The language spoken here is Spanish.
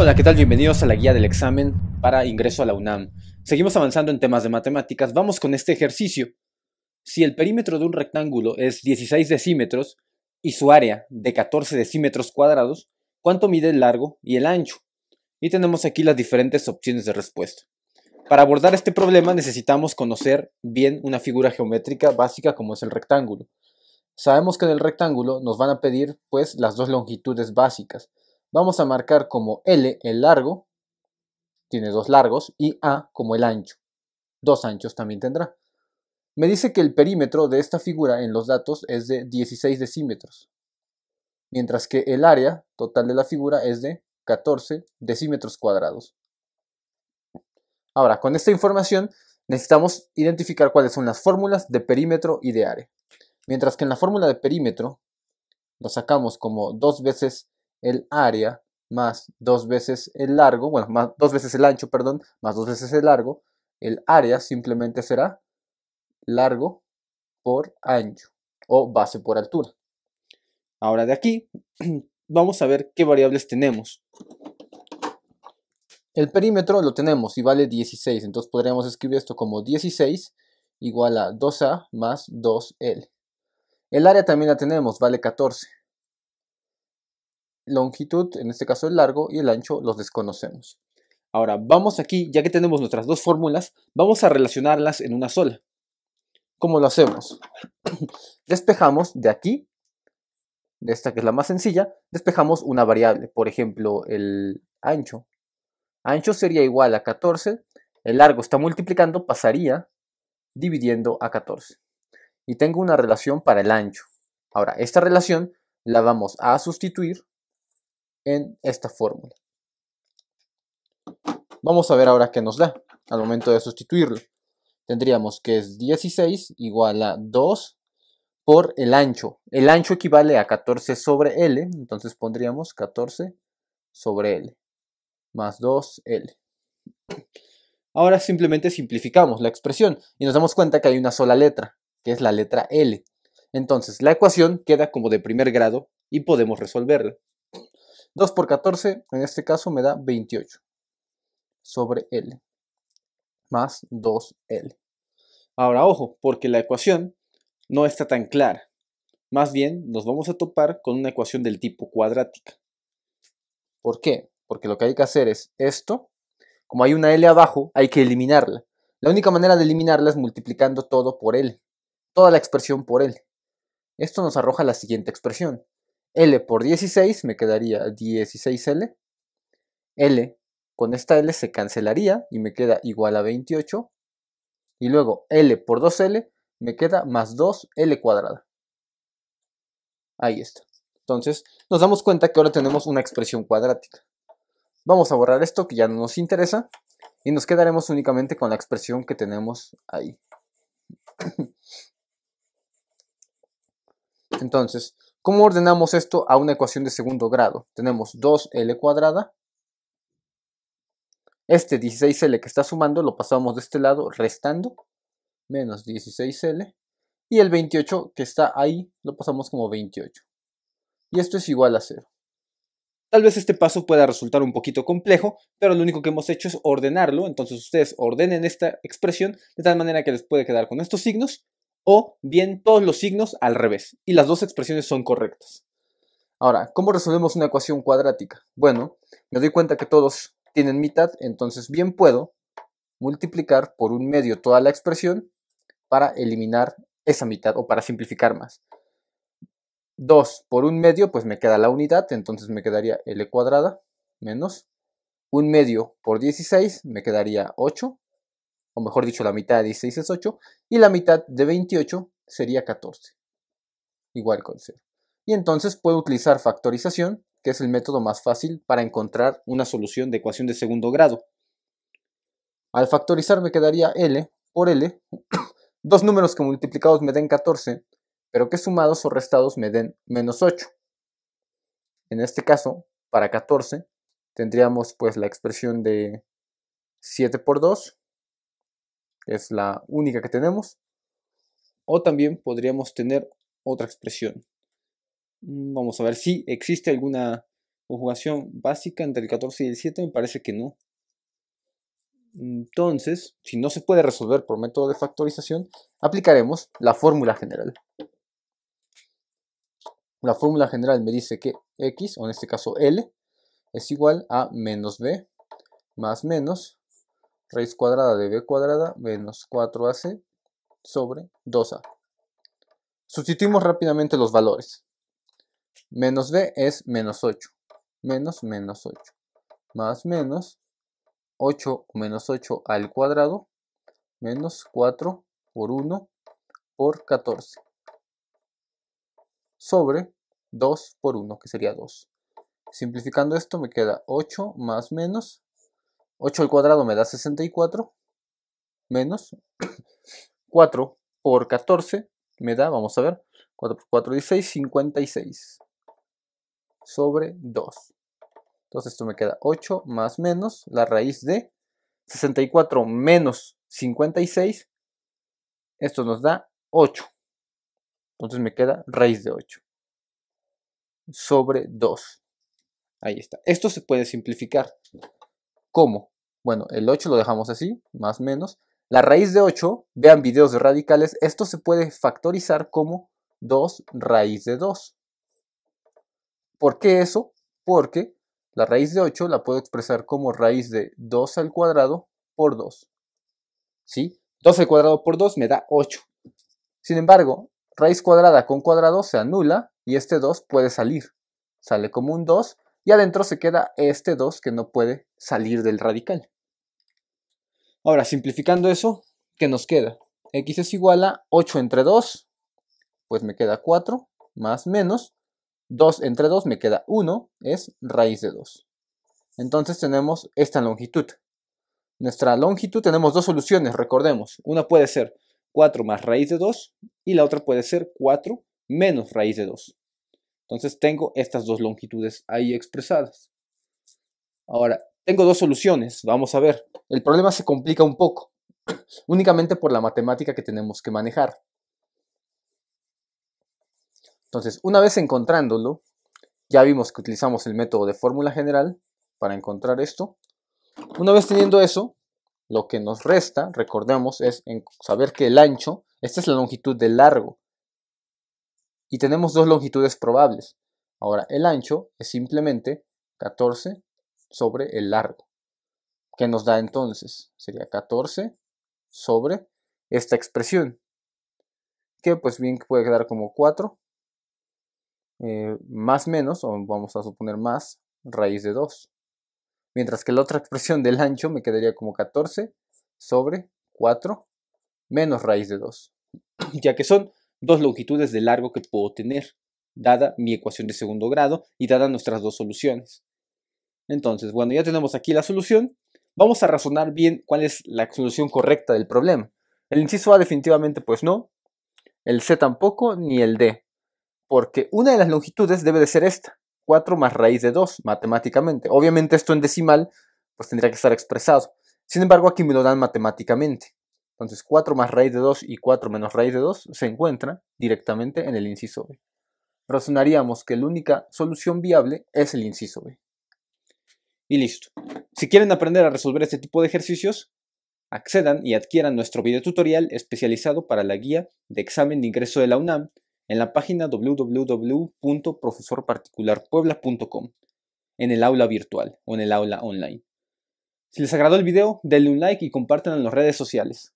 Hola, ¿qué tal? Bienvenidos a la guía del examen para ingreso a la UNAM. Seguimos avanzando en temas de matemáticas. Vamos con este ejercicio. Si el perímetro de un rectángulo es 16 decímetros y su área de 14 decímetros cuadrados, ¿cuánto mide el largo y el ancho? Y tenemos aquí las diferentes opciones de respuesta. Para abordar este problema necesitamos conocer bien una figura geométrica básica como es el rectángulo. Sabemos que en el rectángulo nos van a pedir pues las dos longitudes básicas, Vamos a marcar como L el largo, tiene dos largos, y A como el ancho, dos anchos también tendrá. Me dice que el perímetro de esta figura en los datos es de 16 decímetros, mientras que el área total de la figura es de 14 decímetros cuadrados. Ahora, con esta información necesitamos identificar cuáles son las fórmulas de perímetro y de área. Mientras que en la fórmula de perímetro lo sacamos como dos veces el área más dos veces el largo, bueno, más dos veces el ancho, perdón, más dos veces el largo, el área simplemente será largo por ancho o base por altura. Ahora de aquí vamos a ver qué variables tenemos. El perímetro lo tenemos y vale 16, entonces podríamos escribir esto como 16 igual a 2A más 2L. El área también la tenemos, vale 14 longitud, en este caso el largo, y el ancho los desconocemos. Ahora, vamos aquí, ya que tenemos nuestras dos fórmulas, vamos a relacionarlas en una sola. ¿Cómo lo hacemos? despejamos de aquí, de esta que es la más sencilla, despejamos una variable, por ejemplo, el ancho. Ancho sería igual a 14, el largo está multiplicando, pasaría dividiendo a 14. Y tengo una relación para el ancho. Ahora, esta relación la vamos a sustituir en esta fórmula. Vamos a ver ahora qué nos da al momento de sustituirlo. Tendríamos que es 16 igual a 2 por el ancho. El ancho equivale a 14 sobre L, entonces pondríamos 14 sobre L, más 2L. Ahora simplemente simplificamos la expresión y nos damos cuenta que hay una sola letra, que es la letra L. Entonces la ecuación queda como de primer grado y podemos resolverla. 2 por 14, en este caso me da 28 sobre L, más 2L. Ahora, ojo, porque la ecuación no está tan clara. Más bien, nos vamos a topar con una ecuación del tipo cuadrática. ¿Por qué? Porque lo que hay que hacer es esto. Como hay una L abajo, hay que eliminarla. La única manera de eliminarla es multiplicando todo por L. Toda la expresión por L. Esto nos arroja la siguiente expresión. L por 16 me quedaría 16L. L con esta L se cancelaría y me queda igual a 28. Y luego L por 2L me queda más 2L cuadrada. Ahí está. Entonces nos damos cuenta que ahora tenemos una expresión cuadrática. Vamos a borrar esto que ya no nos interesa y nos quedaremos únicamente con la expresión que tenemos ahí. Entonces, ¿Cómo ordenamos esto a una ecuación de segundo grado? Tenemos 2L cuadrada. Este 16L que está sumando lo pasamos de este lado restando. Menos 16L. Y el 28 que está ahí lo pasamos como 28. Y esto es igual a 0. Tal vez este paso pueda resultar un poquito complejo, pero lo único que hemos hecho es ordenarlo, entonces ustedes ordenen esta expresión de tal manera que les puede quedar con estos signos o bien todos los signos al revés, y las dos expresiones son correctas. Ahora, ¿cómo resolvemos una ecuación cuadrática? Bueno, me doy cuenta que todos tienen mitad, entonces bien puedo multiplicar por un medio toda la expresión para eliminar esa mitad o para simplificar más. 2 por un medio, pues me queda la unidad, entonces me quedaría L cuadrada menos un medio por 16, me quedaría 8 o mejor dicho, la mitad de 16 es 8, y la mitad de 28 sería 14, igual con 0. Y entonces puedo utilizar factorización, que es el método más fácil para encontrar una solución de ecuación de segundo grado. Al factorizar me quedaría L por L, dos números que multiplicados me den 14, pero que sumados o restados me den menos 8. En este caso, para 14, tendríamos pues la expresión de 7 por 2, es la única que tenemos. O también podríamos tener otra expresión. Mm, vamos a ver si existe alguna conjugación básica entre el 14 y el 7. Me parece que no. Entonces, si no se puede resolver por método de factorización, aplicaremos la fórmula general. La fórmula general me dice que x, o en este caso l, es igual a menos b más menos raíz cuadrada de b cuadrada menos 4ac sobre 2a. Sustituimos rápidamente los valores. Menos b es menos 8. Menos menos 8. Más menos 8 menos 8 al cuadrado. Menos 4 por 1 por 14. Sobre 2 por 1, que sería 2. Simplificando esto me queda 8 más menos 8 al cuadrado me da 64, menos 4 por 14 me da, vamos a ver, 4 por 4, 16, 56 sobre 2. Entonces esto me queda 8 más menos la raíz de 64 menos 56. Esto nos da 8. Entonces me queda raíz de 8 sobre 2. Ahí está. Esto se puede simplificar. ¿Cómo? Bueno, el 8 lo dejamos así, más o menos. La raíz de 8, vean videos de radicales, esto se puede factorizar como 2 raíz de 2. ¿Por qué eso? Porque la raíz de 8 la puedo expresar como raíz de 2 al cuadrado por 2. ¿Sí? 2 al cuadrado por 2 me da 8. Sin embargo, raíz cuadrada con cuadrado se anula y este 2 puede salir. Sale como un 2 y adentro se queda este 2 que no puede salir del radical. Ahora, simplificando eso, ¿qué nos queda? x es igual a 8 entre 2, pues me queda 4, más menos 2 entre 2 me queda 1, es raíz de 2. Entonces tenemos esta longitud. Nuestra longitud tenemos dos soluciones, recordemos. Una puede ser 4 más raíz de 2 y la otra puede ser 4 menos raíz de 2. Entonces tengo estas dos longitudes ahí expresadas. Ahora, tengo dos soluciones, vamos a ver. El problema se complica un poco, únicamente por la matemática que tenemos que manejar. Entonces, una vez encontrándolo, ya vimos que utilizamos el método de fórmula general para encontrar esto. Una vez teniendo eso, lo que nos resta, recordemos, es saber que el ancho, esta es la longitud del largo, y tenemos dos longitudes probables. Ahora, el ancho es simplemente 14 sobre el largo. ¿Qué nos da entonces? Sería 14 sobre esta expresión, que pues bien puede quedar como 4 eh, más menos, o vamos a suponer más, raíz de 2. Mientras que la otra expresión del ancho me quedaría como 14 sobre 4 menos raíz de 2, ya que son dos longitudes de largo que puedo tener, dada mi ecuación de segundo grado y dadas nuestras dos soluciones. Entonces, bueno, ya tenemos aquí la solución. Vamos a razonar bien cuál es la solución correcta del problema. El inciso A definitivamente pues no, el C tampoco, ni el D, porque una de las longitudes debe de ser esta, 4 más raíz de 2, matemáticamente. Obviamente esto en decimal pues tendría que estar expresado. Sin embargo, aquí me lo dan matemáticamente. Entonces 4 más raíz de 2 y 4 menos raíz de 2 se encuentran directamente en el inciso B. Razonaríamos que la única solución viable es el inciso B. Y listo. Si quieren aprender a resolver este tipo de ejercicios, accedan y adquieran nuestro video tutorial especializado para la guía de examen de ingreso de la UNAM en la página www.profesorparticularpuebla.com en el aula virtual o en el aula online. Si les agradó el video, denle un like y compártanlo en las redes sociales.